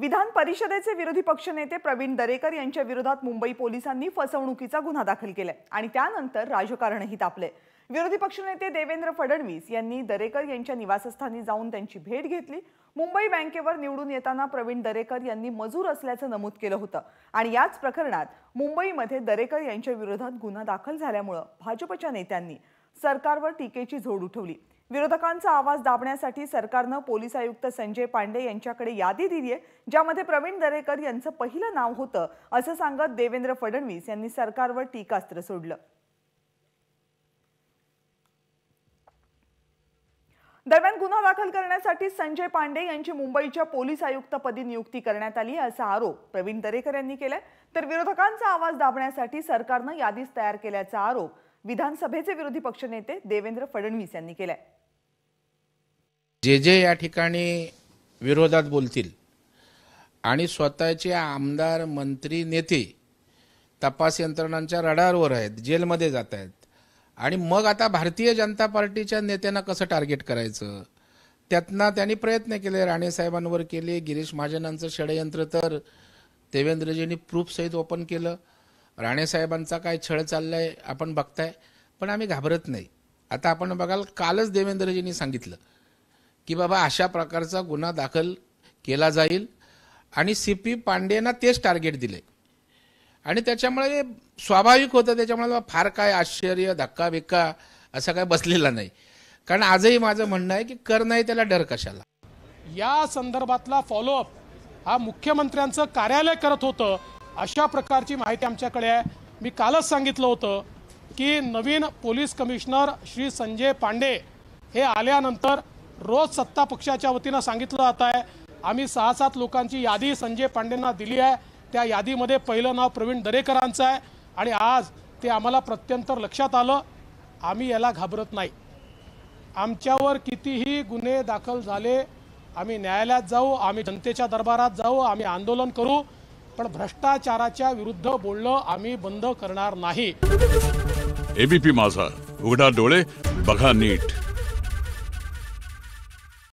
विधान परिषदेचे विरोधी पक्षनेते प्रवीण दरेकर यांच्या विरोधात मुंबई पोलिसांनी फसवणुकीचा गुन्हा दाखल केलाय आणि त्यानंतर राजकारणही तापले विरोधी पक्षनेते देवेंद्र फडणवीस यांनी दरेकर यांच्या निवासस्थानी जाऊन त्यांची भेट घेतली मुंबई बँकेवर निवडून येताना प्रवीण दरेकर यांनी मजूर असल्याचं नमूद केलं होतं आणि याच प्रकरणात मुंबईमध्ये दरेकर यांच्या विरोधात गुन्हा दाखल झाल्यामुळं भाजपच्या नेत्यांनी सरकारवर टीकेची झोड उठवली विरोधकांचा आवाज दाबण्यासाठी सरकारनं पोलीस आयुक्त संजय पांडे यांच्याकडे यादी दिली आहे ज्यामध्ये प्रवीण दरेकर यांचं पहिलं नाव होतं असं सांगत देवेंद्र फडणवीस यांनी सरकारवर टीकास्त्र सोडलं दरम्यान गुन्हा दाखल करण्यासाठी संजय पांडे यांची मुंबईच्या पोलीस आयुक्तपदी नियुक्ती करण्यात आली असा आरोप प्रवीण दरेकर यांनी केलाय तर विरोधकांचा आवाज दाबण्यासाठी सरकारनं यादीच तयार केल्याचा आरोप विधानसभेचे विरोधी पक्षनेते देवेंद्र फडणवीस यांनी केलाय जे जे या ठिकाणी विरोधात बोलतील आणि स्वतःचे आमदार मंत्री नेते तपास यंत्रणांच्या रडारवर आहेत जेलमध्ये जात आहेत आणि मग आता भारतीय जनता पार्टीच्या नेत्यांना कसं टार्गेट करायचं त्यातना त्यांनी प्रयत्न केले राणेसाहेबांवर केले गिरीश महाजनांचं षडयंत्र तर देवेंद्रजींनी प्रूफसहित ओपन केलं राणेसाहेबांचा काय छळ चाललाय आपण बघताय पण आम्ही घाबरत नाही आता आपण बघाल कालच देवेंद्रजींनी सांगितलं की बाबा अशा प्रकारचा गुन्हा दाखल केला जाईल आणि सी पी पांडेंना तेच टार्गेट दिले आणि त्याच्यामुळे स्वाभाविक होतं त्याच्यामुळे फार काय आश्चर्य धक्का बिक्का असा काय बसलेला नाही कारण आजही माझं म्हणणं आहे की कर नाही त्याला डर कशाला या संदर्भातला फॉलोअप हा मुख्यमंत्र्यांचं कार्यालय करत होतं अशा प्रकारची माहिती आमच्याकडे आहे मी कालच सांगितलं होतं की नवीन पोलीस कमिशनर श्री संजय पांडे हे आल्यानंतर रोज सत्ता पक्षाच्या वतीनं सांगितलं जात आहे आम्ही सहा सात लोकांची यादी संजय पांडेंना दिली आहे त्या यादीमध्ये पहिलं नाव प्रवीण दरेकरांचं आहे आणि आज ते आम्हाला प्रत्यंतर लक्षात आलं आम्ही याला घाबरत नाही आमच्यावर कितीही गुन्हे दाखल झाले आम्ही न्यायालयात जाऊ आम्ही जनतेच्या दरबारात जाऊ आम्ही आंदोलन करू पण भ्रष्टाचाराच्या विरुद्ध बोलणं आम्ही बंद करणार नाही एबीपी माझा उघडा डोळे बघा नीट